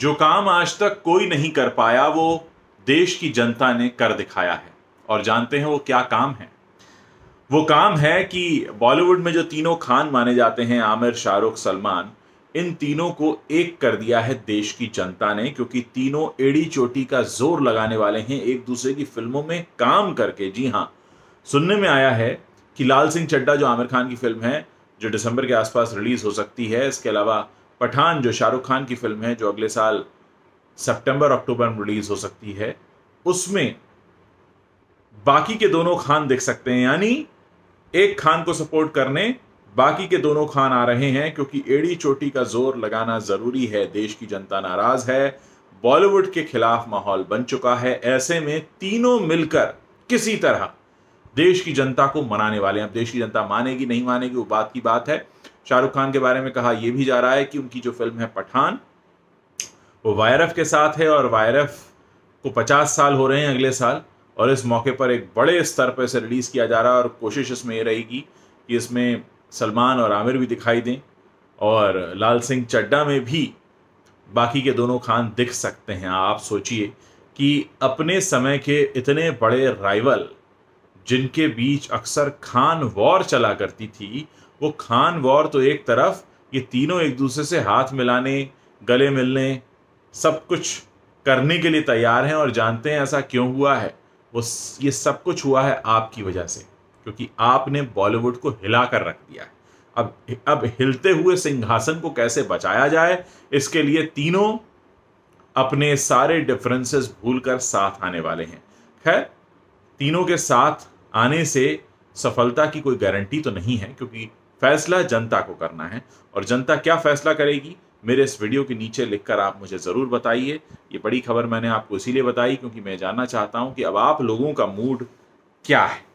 जो काम आज तक कोई नहीं कर पाया वो देश की जनता ने कर दिखाया है और जानते हैं वो क्या काम है वो काम है कि बॉलीवुड में जो तीनों खान माने जाते हैं आमिर शाहरुख सलमान इन तीनों को एक कर दिया है देश की जनता ने क्योंकि तीनों एड़ी चोटी का जोर लगाने वाले हैं एक दूसरे की फिल्मों में काम करके जी हाँ सुनने में आया है कि लाल सिंह चड्डा जो आमिर खान की फिल्म है जो दिसंबर के आसपास रिलीज हो सकती है इसके अलावा पठान जो शाहरुख खान की फिल्म है जो अगले साल सितंबर अक्टूबर में रिलीज हो सकती है उसमें बाकी के दोनों खान देख सकते हैं यानी एक खान को सपोर्ट करने बाकी के दोनों खान आ रहे हैं क्योंकि एड़ी चोटी का जोर लगाना जरूरी है देश की जनता नाराज है बॉलीवुड के खिलाफ माहौल बन चुका है ऐसे में तीनों मिलकर किसी तरह देश की जनता को मनाने वाले हैं अब देश की जनता मानेगी नहीं मानेगी वो बात की बात है शाहरुख खान के बारे में कहा यह भी जा रहा है कि उनकी जो फिल्म है पठान वो वायरफ के साथ है और वायरफ को 50 साल हो रहे हैं अगले साल और इस मौके पर एक बड़े स्तर पर इसे रिलीज़ किया जा रहा है और कोशिश इसमें ये रहेगी कि इसमें सलमान और आमिर भी दिखाई दें और लाल सिंह चड्डा में भी बाकी के दोनों खान दिख सकते हैं आप सोचिए कि अपने समय के इतने बड़े राइवल जिनके बीच अक्सर खान वॉर चला करती थी वो खान वॉर तो एक तरफ ये तीनों एक दूसरे से हाथ मिलाने गले मिलने सब कुछ करने के लिए तैयार हैं और जानते हैं ऐसा क्यों हुआ है वो ये सब कुछ हुआ है आपकी वजह से क्योंकि आपने बॉलीवुड को हिला कर रख दिया है अब अब हिलते हुए सिंहासन को कैसे बचाया जाए इसके लिए तीनों अपने सारे डिफरेंसेस भूलकर साथ आने वाले हैं खैर तीनों के साथ आने से सफलता की कोई गारंटी तो नहीं है क्योंकि फैसला जनता को करना है और जनता क्या फैसला करेगी मेरे इस वीडियो के नीचे लिखकर आप मुझे ज़रूर बताइए ये बड़ी खबर मैंने आपको इसीलिए बताई क्योंकि मैं जानना चाहता हूँ कि अब आप लोगों का मूड क्या है